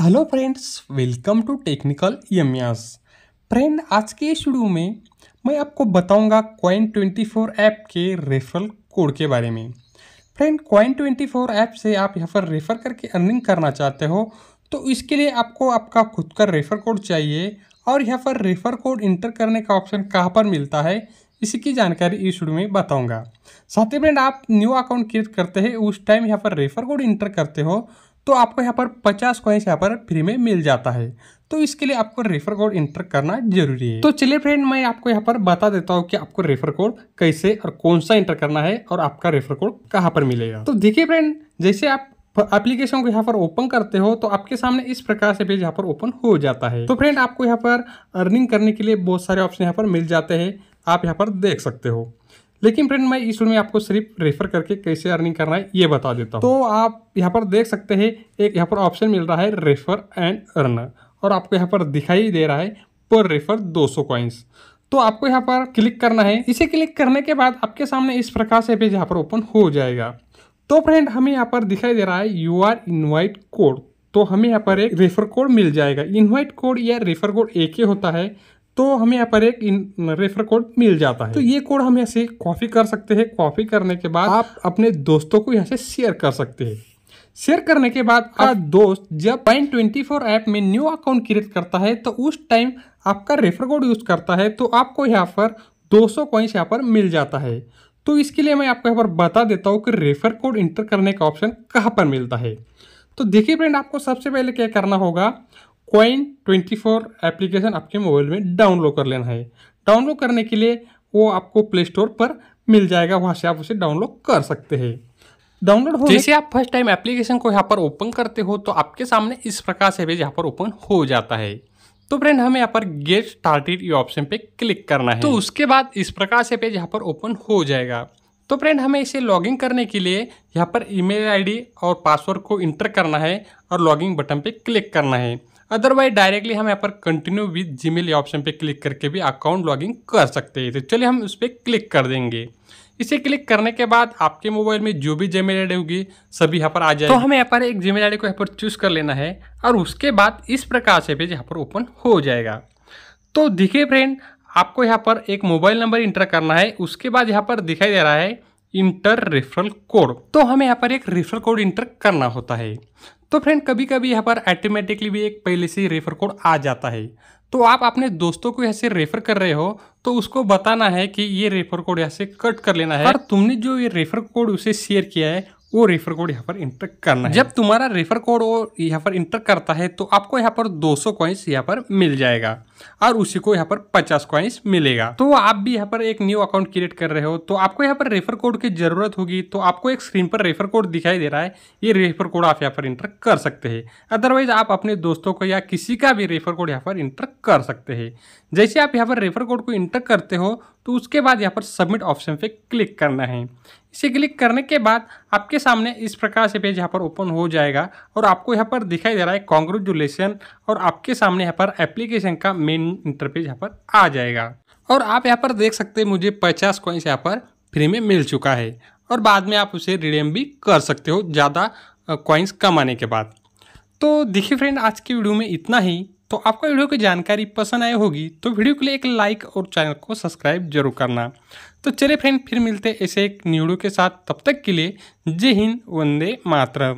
hello friends welcome to technical EMS friend आज के इस वीडियो में मैं आपको बताऊंगा ट्वेंटी 24 ऐप के रेफरल कोड के बारे में फ्रेंड ट्वेंटी 24 ऐप से आप यहाँ पर रेफ़र करके अर्निंग करना चाहते हो तो इसके लिए आपको आपका खुद का रेफ़र कोड चाहिए और यहाँ पर रेफ़र कोड इंटर करने का ऑप्शन कहाँ पर मिलता है इसी की जानकारी इस वीडियो में बताऊँगा साथ ही फ्रेंड आप न्यू अकाउंट क्रिएट करते हैं उस टाइम यहाँ पर रेफ़र कोड इंटर करते हो तो आपको यहाँ पर पचास कॉइन्स यहाँ पर फ्री में मिल जाता है तो इसके लिए आपको रेफर कोड इंटर करना जरूरी है तो चलिए फ्रेंड मैं आपको यहाँ पर बता देता हूँ कि आपको रेफर कोड कैसे और कौन सा इंटर करना है और आपका रेफर कोड कहाँ पर मिलेगा तो देखिए फ्रेंड जैसे आप एप्लीकेशन को यहाँ पर ओपन करते हो तो आपके सामने इस प्रकार से पेज यहाँ पर ओपन हो जाता है तो फ्रेंड आपको यहाँ पर अर्निंग करने के लिए बहुत सारे ऑप्शन यहाँ पर मिल जाते हैं आप यहाँ पर देख सकते हो लेकिन फ्रेंड मैं इस वीडियो में आपको सिर्फ रेफर करके कैसे अर्निंग करना है ये बता देता हूँ तो आप यहाँ पर देख सकते हैं एक यहाँ पर ऑप्शन मिल रहा है रेफर एंड अर्न और आपको यहाँ पर दिखाई दे रहा है पर रेफर 200 सौ कॉइन्स तो आपको यहाँ पर क्लिक करना है इसे क्लिक करने के बाद आपके सामने इस प्रकार से पेज यहाँ पर ओपन हो जाएगा तो फ्रेंड हमें यहाँ पर दिखाई दे रहा है यू आर इन्वाइट कोड तो हमें यहाँ पर एक रेफर कोड मिल जाएगा इन्वाइट कोड या रेफर कोड एक ही होता है तो हमें यहाँ पर एक रेफर कोड मिल जाता है तो ये कोड हम यहाँ से कॉपी कर सकते हैं कॉपी करने के बाद आप अपने दोस्तों को यहाँ से शेयर कर सकते हैं शेयर करने के बाद आपका दोस्त जब पॉइंट ट्वेंटी फोर ऐप में न्यू अकाउंट क्रिएट करता है तो उस टाइम आपका रेफर कोड यूज़ करता है तो आपको यहाँ पर दो सौ कॉइंस यहाँ पर मिल जाता है तो इसके लिए मैं आपको यहाँ पर बता देता हूँ कि रेफर कोड इंटर करने का ऑप्शन कहाँ पर मिलता है तो देखिए फ्रेंड आपको सबसे पहले क्या करना होगा ट्वेंटी 24 एप्लीकेशन आपके मोबाइल में डाउनलोड कर लेना है डाउनलोड करने के लिए वो आपको प्ले स्टोर पर मिल जाएगा वहाँ से आप उसे डाउनलोड कर सकते हैं डाउनलोड हो जैसे आप फर्स्ट टाइम एप्लीकेशन को यहाँ पर ओपन करते हो तो आपके सामने इस प्रकार से पेज यहाँ पर ओपन हो जाता है तो फ्रेंड हमें यहाँ पर गेट स्टार्टेड ये ऑप्शन पे क्लिक करना है तो उसके बाद इस प्रकार से पेज यहाँ पर ओपन हो जाएगा तो फ्रेंड हमें इसे लॉगिंग करने के लिए यहाँ पर ईमेल आईडी और पासवर्ड को इंटर करना है और लॉगिंग बटन पे क्लिक करना है अदरवाइज डायरेक्टली हम यहाँ पर कंटिन्यू विद जीमेल ऑप्शन पे क्लिक करके भी अकाउंट लॉगिंग कर सकते हैं तो चलिए हम उस पर क्लिक कर देंगे इसे क्लिक करने के बाद आपके मोबाइल में जो भी जीमेल आई होगी सभी यहाँ पर आ जाए तो हमें यहाँ पर एक जीमेल आई को यहाँ पर चूज कर लेना है और उसके बाद इस प्रकार से पेज यहाँ पर ओपन हो जाएगा तो दिखे फ्रेंड आपको यहाँ पर एक मोबाइल नंबर इंटर करना है उसके बाद यहाँ पर दिखाई दे रहा है इंटर रेफरल कोड तो हमें यहाँ पर एक रेफरल कोड इंटर करना होता है तो फ्रेंड कभी कभी यहाँ पर ऑटोमेटिकली भी एक पहले से रेफर कोड आ जाता है तो आप अपने दोस्तों को यहाँ से रेफर कर रहे हो तो उसको बताना है कि ये रेफर कोड यहाँ से कट कर लेना है और तुमने जो ये रेफर कोड उसे शेयर किया है वो रेफर कोड यहाँ पर इंटर करना है जब तुम्हारा रेफर कोड वो यहाँ पर इंटर करता है तो आपको यहाँ पर 200 सौ कॉइंस यहाँ पर मिल जाएगा और उसी को यहाँ पर 50 कॉइंस मिलेगा तो आप भी यहाँ पर एक न्यू अकाउंट क्रिएट कर रहे हो तो आपको यहाँ पर रेफर कोड की जरूरत होगी तो आपको एक स्क्रीन पर रेफर कोड दिखाई दे रहा है ये रेफर कोड आप यहाँ पर इंटर कर सकते हैं अदरवाइज आप अपने दोस्तों को या किसी का भी रेफर कोड यहाँ पर इंटर कर सकते हैं जैसे आप यहाँ पर रेफर कोड को इंटर करते हो तो उसके बाद यहाँ पर सबमिट ऑप्शन पे क्लिक करना है इसे क्लिक करने के बाद आपके सामने इस प्रकार से पेज यहाँ पर ओपन हो जाएगा और आपको यहाँ पर दिखाई दे रहा है कॉन्ग्रेचुलेसन और आपके सामने यहाँ पर एप्लीकेशन का मेन इंटरपेज यहाँ पर आ जाएगा और आप यहाँ पर देख सकते हैं मुझे पचास कॉइंस यहाँ पर फ्री में मिल चुका है और बाद में आप उसे रिडीम भी कर सकते हो ज़्यादा कॉइन्स कमाने के बाद तो देखिए फ्रेंड आज की वीडियो में इतना ही तो आपको वीडियो की जानकारी पसंद आई होगी तो वीडियो के लिए एक लाइक और चैनल को सब्सक्राइब जरूर करना तो चलिए फ्रेंड फिर मिलते ऐसे एक न्यूडो के साथ तब तक के लिए जय हिंद वंदे मातरम